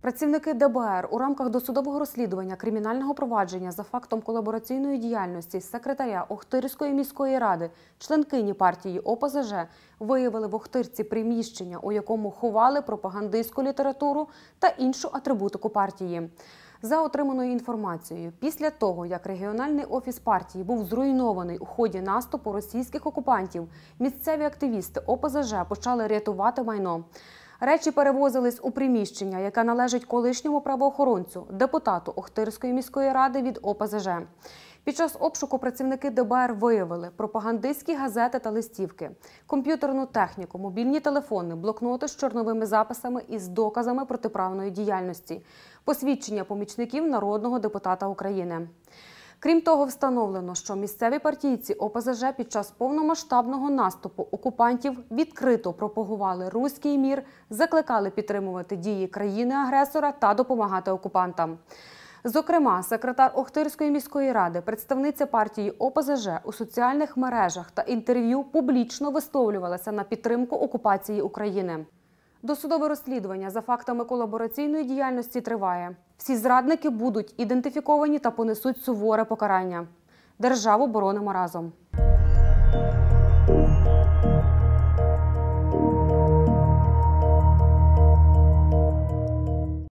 Працівники ДБР у рамках досудового розслідування кримінального провадження за фактом колабораційної діяльності секретаря Охтирської міської ради, членкині партії ОПЗЖ, виявили в Охтирці приміщення, у якому ховали пропагандистську літературу та іншу атрибутику партії. За отриманою інформацією, після того як регіональний офіс партії був зруйнований у ході наступу російських окупантів, місцеві активісти ОПЗЖ почали рятувати майно. Речі перевозились у приміщення, яке належить колишньому правоохоронцю, депутату Охтирської міської ради від ОПЗЖ. Під час обшуку працівники ДБР виявили пропагандистські газети та листівки, комп'ютерну техніку, мобільні телефони, блокноти з чорновими записами і з доказами протиправної діяльності, посвідчення помічників народного депутата України. Крім того, встановлено, що місцеві партійці ОПЗЖ під час повномасштабного наступу окупантів відкрито пропагували руський мір, закликали підтримувати дії країни-агресора та допомагати окупантам. Зокрема, секретар Охтирської міської ради, представниця партії ОПЗЖ у соціальних мережах та інтерв'ю публічно висловлювалася на підтримку окупації України. Досудове розслідування за фактами колабораційної діяльності триває. Всі зрадники будуть ідентифіковані та понесуть суворе покарання. Державу боронимо разом.